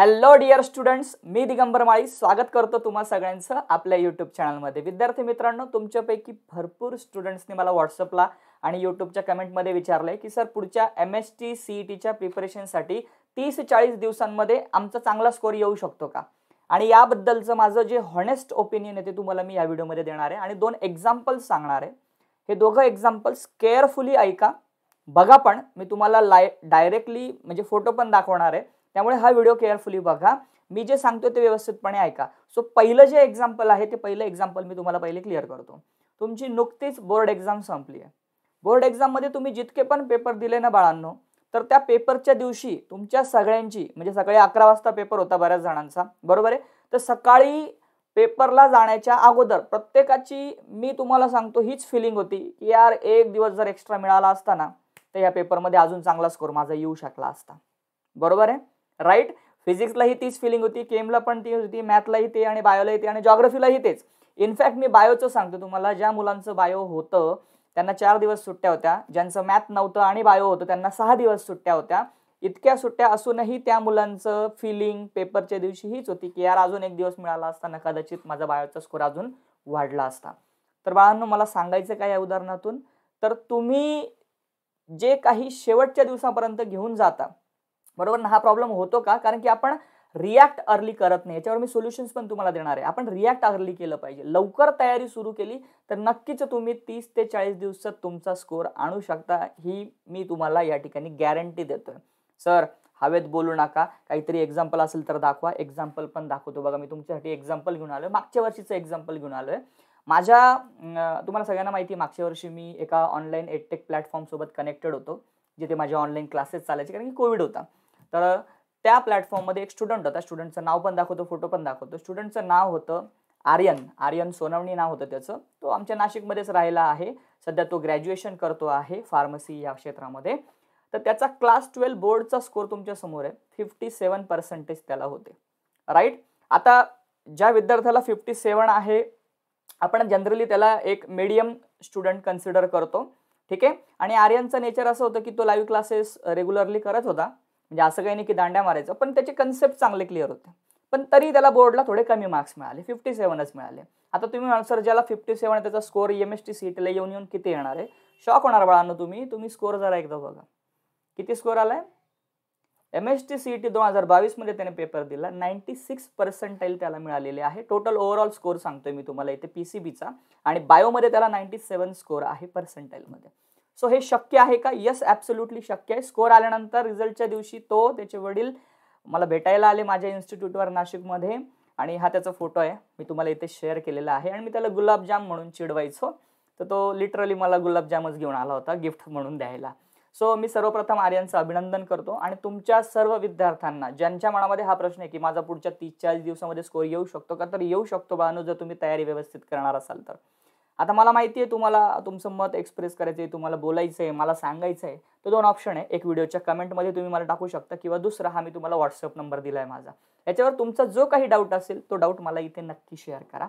hello dear students मी दिगंबर माळी स्वागत करतो तुम्हा सगळ्यांचं आपल्या यूट्यूब चॅनलमध्ये विद्यार्थी मित्रांनो तुमच्यापैकी भरपूर स्टुडंट्सनी मला व्हॉट्सअपला आणि यूट्यूबच्या कमेंटमध्ये विचारलं की सर पुढच्या एम एस टी सीई टीच्या प्रिपरेशनसाठी तीस चाळीस दिवसांमध्ये आमचा चांगला स्कोर येऊ शकतो का आणि याबद्दलचं माझं जे हॉनेस्ट ओपिनियन आहे ते तुम्हाला मी या व्हिडिओमध्ये देणार आहे आणि दोन एक्झाम्पल्स सांगणार आहे हे दोघं एक्झाम्पल्स केअरफुली ऐका बघा पण मी तुम्हाला लाय डायरेक्टली म्हणजे फोटो पण दाखवणार आहे त्यामुळे हा व्हिडिओ केअरफुली बघा मी जे सांगतो ते व्यवस्थितपणे ऐका सो पहिलं जे एक्झाम्पल आहे ते पहिलं एक्झाम्पल मी तुम्हाला पहिले क्लिअर करतो तुमची नुकतीच बोर्ड एक्झाम संपली आहे बोर्ड एक्झाममध्ये तुम्ही जितके पण पेपर दिले ना बाळांनो तर त्या पेपरच्या दिवशी तुमच्या सगळ्यांची म्हणजे सकाळी अकरा वाजता पेपर होता बऱ्याच जणांचा बरोबर आहे तर सकाळी पेपरला जाण्याच्या अगोदर प्रत्येकाची मी तुम्हाला सांगतो हीच फिलिंग होती की यार एक दिवस जर एक्स्ट्रा मिळाला असता ना तर या पेपरमध्ये अजून चांगला स्कोर माझा येऊ शकला असता बरोबर आहे राईट फिजिक्सलाही तीच फिलिंग होती केमला पण ती होती मॅथलाही ते आणि बायोलाही ते आणि जॉग्रफीलाही तेच इनफॅक्ट मी बायोचं सांगतो तुम्हाला ज्या मुलांचं बायो होतं त्यांना चार दिवस सुट्ट्या होत्या ज्यांचं मॅथ नव्हतं आणि बायो होतं त्यांना सहा दिवस सुट्ट्या होत्या इतक्या सुट्ट्या असूनही त्या मुलांचं फिलिंग पेपरच्या दिवशी हीच होती की यार अजून एक दिवस मिळाला असताना कदाचित माझा बायोचा स्कोर अजून वाढला असता तर बाळांनो मला सांगायचं काय या उदाहरणातून तर तुम्ही जे काही शेवटच्या दिवसापर्यंत घेऊन जाता बरोबर ना हा प्रॉब्लेम होतो का कारण की आपण रिॲक्ट अर्ली करत नाही याच्यावर मी सोल्युशन्स पण तुम्हाला देणार आहे आपण रिॲक्ट अर्ली केलं पाहिजे लवकर तयारी सुरू केली तर नक्कीच तुम्ही तीस ते चाळीस दिवसात तुमचा स्कोअर आणू शकता ही मी तुम्हाला या ठिकाणी गॅरंटी देतोय सर हवेत बोलू नका काहीतरी एक्झाम्पल असेल तर दाखवा एक्झाम्पल पण दाखवतो बघा मी तुमच्यासाठी एक्झाम्पल घेऊन आलो मागच्या वर्षीचं एक्झाम्पल घेऊन आलो आहे माझ्या तुम्हाला सगळ्यांना माहिती आहे मागच्या वर्षी मी एका ऑनलाईन एडटेक प्लॅटफॉर्मसोबत कनेक्टेड होतो जिथे माझे ऑनलाईन क्लासेस चालायचे कारण की कोविड होता तर त्या प्लॅटफॉर्ममध्ये एक स्टुडंट होता स्टुडंटचं नाव पण दाखवतो फोटो पण दाखवतो स्टुडंटचं नाव होतं आर्यन आर्यन सोनवणी नाव होतं त्याचं तो आमच्या नाशिकमध्येच राहिला आहे सध्या तो ग्रॅज्युएशन करतो आहे फार्मसी या क्षेत्रामध्ये तर त्याचा क्लास ट्वेल्व बोर्डचा स्कोर तुमच्या समोर आहे फिफ्टी सेवन पर्सेंटेज त्याला होते राईट आता ज्या विद्यार्थ्याला फिफ्टी सेवन आहे आपण जनरली त्याला एक मीडियम स्टुडंट कन्सिडर करतो ठीक आहे आणि आर्यनचं नेचर असं होतं की तो लाईव्ह क्लासेस रेग्युलरली करत होता म्हणजे असं काही नाही की दांड्या मारायचं पण त्याचे कन्सेप्ट चांगले क्लिअर होते पण तरी त्याला बोर्डला थोडे कमी मार्क्स मिळाले फिफ्टी सेवनच मिळाले आता तुम्ही सर ज्याला फिफ्टी सेवन त्याचा score M S T C येऊन येऊन किती येणार आहे शॉक होणार बाळांनो तुम्ही तुम्ही स्कोर जरा एकदा बघा किती स्कोर आला आहे M S T C T दोन हजार बावीसमध्ये त्याने पेपर दिला नाईन्टी सिक्स पर्सेंटाईल त्याला मिळालेले आहे टोटल ओव्हरऑल स्कोर सांगतोय मी तुम्हाला इथे पी सी बीचा आणि बायोमध्ये त्याला नाईन्टी सेवन स्कोर आहे पर्सेंटाईलमध्ये सो हे शक्य आहे का यस ॲब्सोल्युटली शक्य आहे स्कोर आल्यानंतर रिझल्टच्या दिवशी तो त्याचे वडील मला भेटायला आले माझ्या इन्स्टिट्यूटवर नाशिकमध्ये आणि हा त्याचा फोटो आहे मी तुम्हाला इथे शेअर केलेला आहे आणि मी त्याला गुलाबजाम म्हणून चिडवायचो तर तो लिटरली मला गुलाबजामच घेऊन आला होता गिफ्ट म्हणून द्यायला सो मी सर्वप्रथम आर्यांचं अभिनंदन करतो आणि तुमच्या सर्व विद्यार्थ्यांना ज्यांच्या मनामध्ये हा प्रश्न आहे की माझा पुढच्या तीस चाळीस दिवसामध्ये स्कोर येऊ शकतो का तर येऊ शकतो बानू जर तुम्ही तयारी व्यवस्थित करणार असाल तर आता मला माहिती आहे तुम्हाला तुमचं मत एक्सप्रेस करायचं आहे तुम्हाला बोलायचं आहे मला सांगायचं आहे तर दोन ऑप्शन आहे एक व्हिडिओच्या कमेंटमध्ये तुम्ही मला टाकू शकता किंवा दुसरा हा मी तुम्हाला व्हॉट्सअप नंबर दिला आहे माझा याच्यावर तुमचा जो काही डाऊट असेल तो डाऊट मला इथे नक्की शेअर करा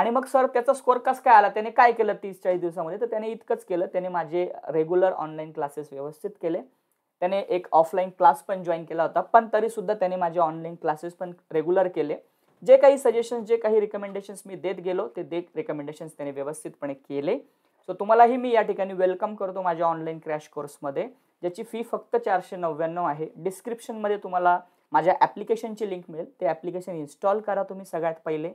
आणि मग सर त्याचा स्कोर कसं काय आला त्याने काय केलं तीस चाळीस दिवसामध्ये तर त्याने इतकंच केलं त्याने माझे रेग्युलर ऑनलाईन क्लासेस व्यवस्थित केले त्याने एक ऑफलाईन क्लास पण जॉईन केला होता पण तरीसुद्धा त्याने माझे ऑनलाईन क्लासेस पण रेग्युलर केले जे काही सजेशन्स जे काही रिकमेंडेशन्स मी देत गेलो ते देत रिकमेंडेशन्स त्याने व्यवस्थितपणे केले सो तुम्हालाही मी या ठिकाणी वेलकम करतो माझ्या ऑनलाईन क्रॅश कोर्समध्ये ज्याची फी फक्त चारशे नव्याण्णव आहे डिस्क्रिप्शनमध्ये तुम्हाला माझ्या ॲप्लिकेशनची लिंक मिळेल ते ॲप्लिकेशन इन्स्टॉल करा तुम्ही सगळ्यात पहिले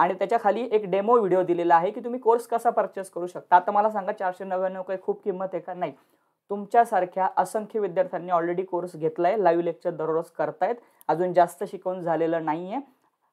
आणि त्याच्या खाली एक डेमो व्हिडिओ दिलेला आहे की तुम्ही कोर्स कसा परचेस करू शकता आता मला सांगा चारशे नव्याण्णव काही खूप किंमत आहे का नाही तुमच्यासारख्या असंख्य विद्यार्थ्यांनी ऑलरेडी कोर्स घेतला आहे लाईव्ह लेक्चर दररोज करतायत अजून जास्त शिकवून झालेलं नाही आहे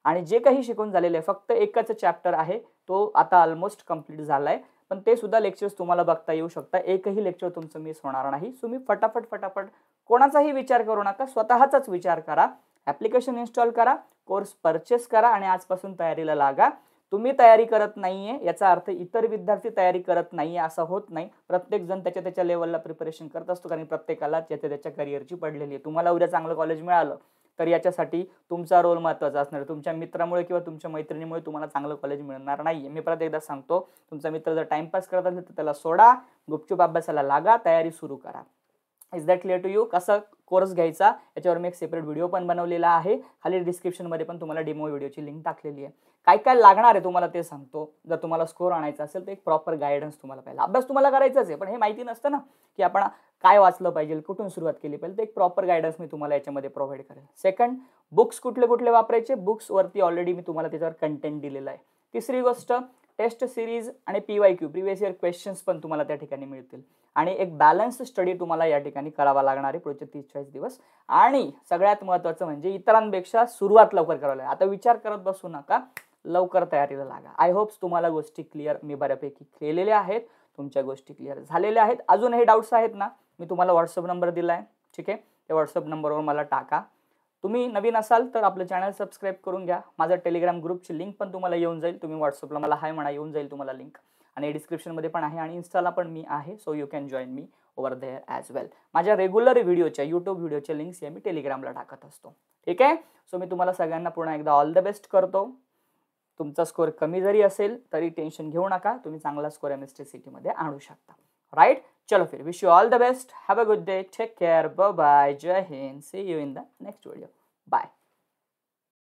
आणि जे काही शिकून झालेलं आहे फक्त एकच चॅप्टर आहे तो आता ऑलमोस्ट कम्प्लीट झाला आहे पण ते सुद्धा लेक्चर्स तुम्हाला बघता येऊ शकता एकही लेक्चर तुमचं मिस होणार नाही सो मी फटाफट फटाफट कोणाचाही विचार करू नका स्वतःचाच विचार करा ॲप्लिकेशन इन्स्टॉल करा कोर्स परचेस करा आणि आजपासून तयारीला लागा तुम्ही तयारी करत नाही आहे याचा अर्थ इतर विद्यार्थी तयारी करत नाही आहे असं होत नाही प्रत्येकजण त्याच्या त्याच्या लेवलला प्रिपरेशन करत असतो कारण प्रत्येकाला त्याच्या त्याच्या करिअरची पडलेली आहे तुम्हाला उद्या चांगलं कॉलेज मिळालं तर याच्यासाठी तुमचा रोल महत्त्वाचा असणार तुमच्या मित्रामुळे किंवा तुमच्या मैत्रिणीमुळे तुम्हाला चांगलं कॉलेज मिळणार नाही मी परत एकदा सांगतो तुमचा मित्र जर टाईमपास करत असेल तर त्याला सोडा गुपचूप अभ्यासाला लागा तयारी सुरू करा is that clear to you कसा कोर्स घ्यायचा याच्यावर मी एक सेपरेट व्हिडिओ पण बनवलेला आहे खाली डिस्क्रिप्शनमध्ये पण तुम्हाला डेमो व्हिडिओची लिंक टाकलेली आहे काय काय लागणार आहे तुम्हाला ते सांगतो जर तुम्हाला स्कोर आणायचा असेल तर एक प्रॉपर गायडन्स तुम्हाला पाहिजे अभ्यास तुम्हाला करायचाच आहे पण हे माहिती नसतं ना की आपण काय वाचलं पाहिजे कुठून सुरुवात केली पाहिजे तर एक प्रॉपर गायडन्स मी तुम्हाला याच्यामध्ये प्रोव्हाइड करेल सेकंड बुक्स कुठले कुठले वापरायचे बुक्सवरती ऑलरेडी मी तुम्हाला त्याच्यावर कंटेंट दिलेला आहे तिसरी गोष्ट टेस्ट सिरीज आणि P Y Q previous year questions पण तुम्हाला त्या ठिकाणी मिळतील आणि एक बॅलन्स्ड स्टडी तुम्हाला या ठिकाणी करावा लागणार आहे पुढचे तीस चाळीस दिवस आणि सगळ्यात महत्त्वाचं म्हणजे इतरांपेक्षा सुरुवात लवकर करावं लागेल आता विचार करत बसू नका लवकर तयारीला लागा आय होप्स तुम्हाला गोष्टी क्लिअर मी बऱ्यापैकी केलेल्या आहेत तुमच्या गोष्टी क्लिअर झालेल्या आहेत अजूनही डाऊट्स आहेत ना मी तुम्हाला व्हॉट्सअप नंबर दिला आहे ठीक आहे त्या व्हॉट्सअप नंबरवर मला टाका तुम्ही नवीन असाल तर आपलं चॅनल सबस्क्राईब करून घ्या माझा टेलिग्राम ग्रुपची लिंक पण तुम्हाला येऊन जाईल तुम्ही व्हॉट्सअपला मला हाय म्हणा येऊन जाईल तुम्हाला लिंक आणि डिस्क्रिप्शनमध्ये पण आहे आणि इन्स्टाला पण मी आहे so you can join me over there as well माझ्या रेग्युलर व्हिडिओच्या यूट्यूब व्हिडिओच्या लिंक्स या मी टेलिग्रामला टाकत असतो ठीक आहे सो मी तुम्हाला सगळ्यांना पुन्हा एकदा ऑल द बेस्ट करतो तुमचा स्कोअर कमी जरी असेल तरी टेन्शन घेऊ नका तुम्ही चांगला स्कोअर एम एस टी सिटीमध्ये आणू शकता राईट चलो फिर wish you all the best have a good day take care bye bye Jai Hind see you in the next video bye